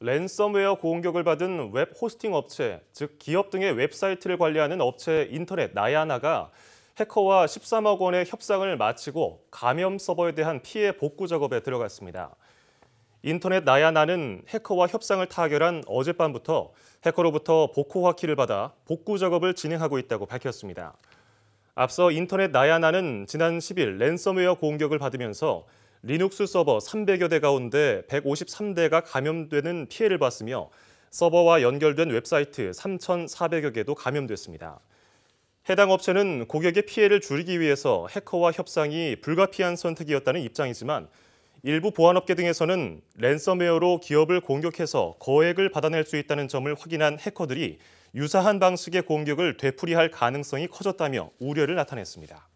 랜섬웨어 공격을 받은 웹 호스팅 업체, 즉 기업 등의 웹사이트를 관리하는 업체 인터넷 나야나가 해커와 13억 원의 협상을 마치고 감염 서버에 대한 피해 복구 작업에 들어갔습니다. 인터넷 나야나는 해커와 협상을 타결한 어젯밤부터 해커로부터 복호 화키를 받아 복구 작업을 진행하고 있다고 밝혔습니다. 앞서 인터넷 나야나는 지난 10일 랜섬웨어 공격을 받으면서 리눅스 서버 300여 대 가운데 153대가 감염되는 피해를 봤으며 서버와 연결된 웹사이트 3,400여 개도 감염됐습니다. 해당 업체는 고객의 피해를 줄이기 위해서 해커와 협상이 불가피한 선택이었다는 입장이지만 일부 보안업계 등에서는 랜섬웨어로 기업을 공격해서 거액을 받아낼 수 있다는 점을 확인한 해커들이 유사한 방식의 공격을 되풀이할 가능성이 커졌다며 우려를 나타냈습니다.